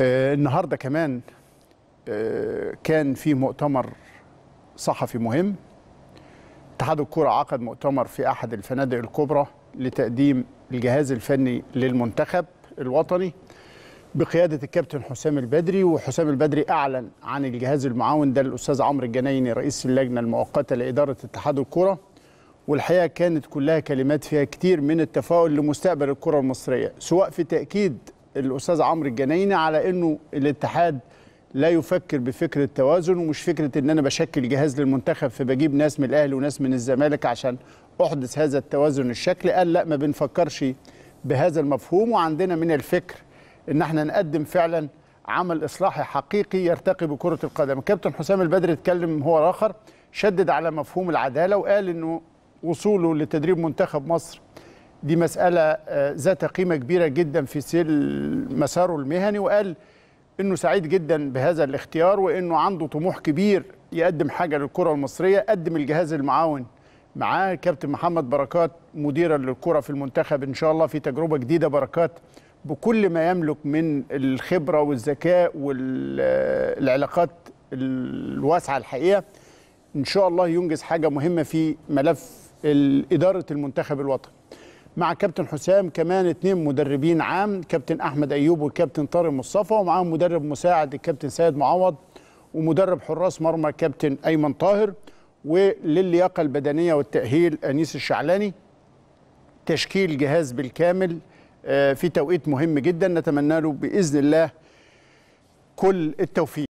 آه، النهارده كمان آه، كان في مؤتمر صحفي مهم اتحاد الكوره عقد مؤتمر في أحد الفنادق الكبرى لتقديم الجهاز الفني للمنتخب الوطني بقيادة الكابتن حسام البدري وحسام البدري أعلن عن الجهاز المعاون ده الأستاذ عمرو الجنايني رئيس اللجنة المؤقتة لإدارة اتحاد الكوره والحقيقة كانت كلها كلمات فيها كتير من التفاؤل لمستقبل الكرة المصرية سواء في تأكيد الاستاذ عمرو الجنايني على انه الاتحاد لا يفكر بفكره توازن ومش فكره ان انا بشكل جهاز للمنتخب فبجيب ناس من الاهلي وناس من الزمالك عشان احدث هذا التوازن الشكل قال لا ما بنفكرش بهذا المفهوم وعندنا من الفكر ان احنا نقدم فعلا عمل اصلاحي حقيقي يرتقي بكره القدم كابتن حسام البدر اتكلم هو الاخر شدد على مفهوم العداله وقال انه وصوله لتدريب منتخب مصر دي مسألة آه، ذات قيمة كبيرة جدا في سيل مساره المهني وقال انه سعيد جدا بهذا الاختيار وانه عنده طموح كبير يقدم حاجة للكرة المصرية قدم الجهاز المعاون معاه كابتن محمد بركات مديرا للكرة في المنتخب ان شاء الله في تجربة جديدة بركات بكل ما يملك من الخبرة والذكاء والعلاقات الواسعة الحقيقة ان شاء الله ينجز حاجة مهمة في ملف إدارة المنتخب الوطني مع كابتن حسام كمان اثنين مدربين عام كابتن احمد ايوب والكابتن طارق مصطفى ومعاهم مدرب مساعد الكابتن سيد معوض ومدرب حراس مرمى كابتن ايمن طاهر وللياقه البدنيه والتاهيل انيس الشعلاني تشكيل جهاز بالكامل آه، في توقيت مهم جدا نتمنى له باذن الله كل التوفيق